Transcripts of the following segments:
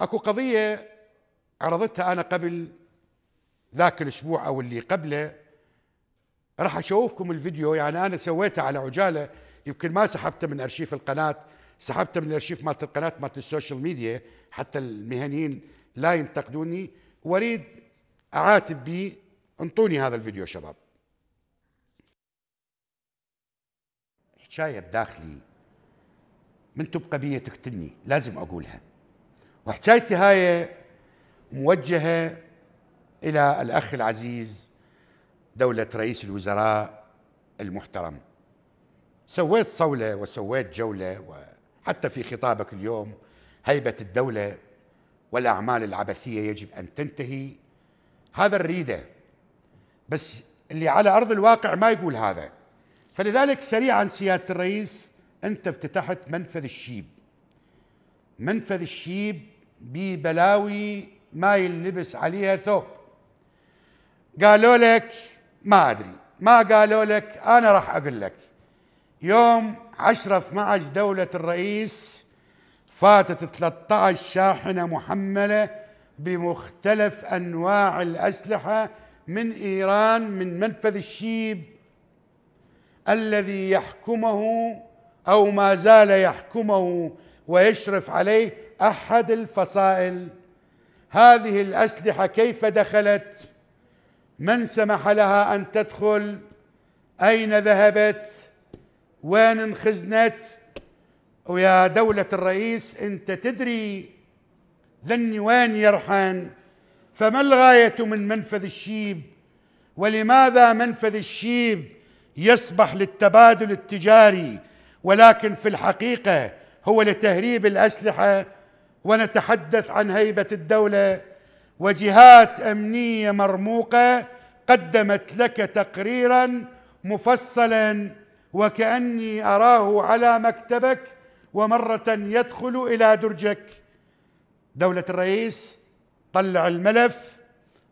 اكو قضيه عرضتها انا قبل ذاك الاسبوع او اللي قبله راح اشوفكم الفيديو يعني انا سويته على عجاله يمكن ما سحبته من ارشيف القناه سحبته من الارشيف مالت القناه مالت السوشيال ميديا حتى المهنيين لا ينتقدوني واريد اعاتب به انطوني هذا الفيديو شباب حكايه بداخلي من تبقى بيا تقتلني لازم اقولها وحكايتي هاي موجهة إلى الأخ العزيز دولة رئيس الوزراء المحترم سويت صولة وسويت جولة وحتى في خطابك اليوم هيبة الدولة والأعمال العبثية يجب أن تنتهي هذا الريدة بس اللي على أرض الواقع ما يقول هذا فلذلك سريعا سيادة الرئيس أنت افتتحت منفذ الشيب منفذ الشيب ببلاوي ما يلبس عليها ثوب قالوا لك ما ادري ما قالوا لك انا راح اقول لك يوم 10 12 دولة الرئيس فاتت 13 شاحنة محملة بمختلف انواع الاسلحة من ايران من منفذ الشيب الذي يحكمه او ما زال يحكمه ويشرف عليه احد الفصائل هذه الاسلحه كيف دخلت من سمح لها ان تدخل اين ذهبت وين انخزنت ويا دوله الرئيس انت تدري ذني وين يرحن فما الغايه من منفذ الشيب ولماذا منفذ الشيب يصبح للتبادل التجاري ولكن في الحقيقه هو لتهريب الاسلحه ونتحدث عن هيبه الدوله وجهات امنيه مرموقه قدمت لك تقريرا مفصلا وكاني اراه على مكتبك ومره يدخل الى درجك دوله الرئيس طلع الملف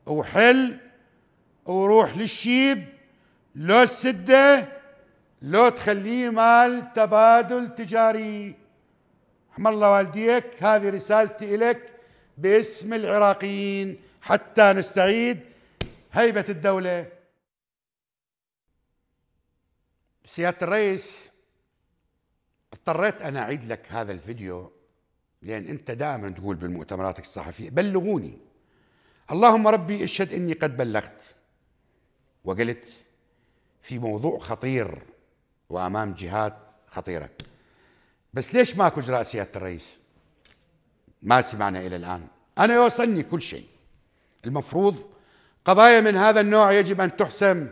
وحل وروح للشيب لو السده لو تخليه مال تبادل تجاري رحم الله والديك هذه رسالتي إليك باسم العراقيين حتى نستعيد هيبة الدولة سيادة الرئيس اضطريت أنا أعيد لك هذا الفيديو لأن أنت دائما تقول بالمؤتمراتك الصحفية بلغوني اللهم ربي اشهد إني قد بلغت وقلت في موضوع خطير وأمام جهات خطيرة بس ليش ماكو اجراء سياده الرئيس؟ ما سمعنا الى الان انا يوصلني كل شيء المفروض قضايا من هذا النوع يجب ان تحسم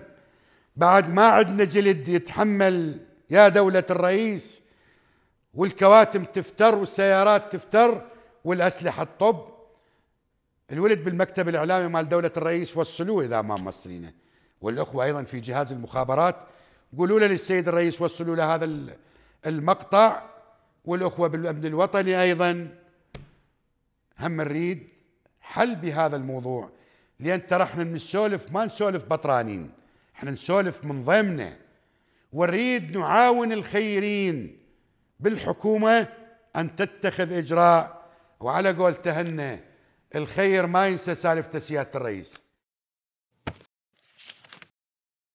بعد ما عندنا جلد يتحمل يا دولة الرئيس والكواتم تفتر والسيارات تفتر والأسلحة الطب الولد بالمكتب الإعلامي مال دولة الرئيس وصلوه إذا ما موصلينه والأخوة أيضا في جهاز المخابرات قولوا للسيد الرئيس وصلوا له هذا المقطع والأخوة بالأمن الوطني أيضا هم نريد حل بهذا الموضوع لأن ترى احنا نسولف ما نسولف بطرانين احنا نسولف من ضمنا ونريد نعاون الخيرين بالحكومة أن تتخذ إجراء وعلى قول تهنى الخير ما ينسى سالفة سيادة الرئيس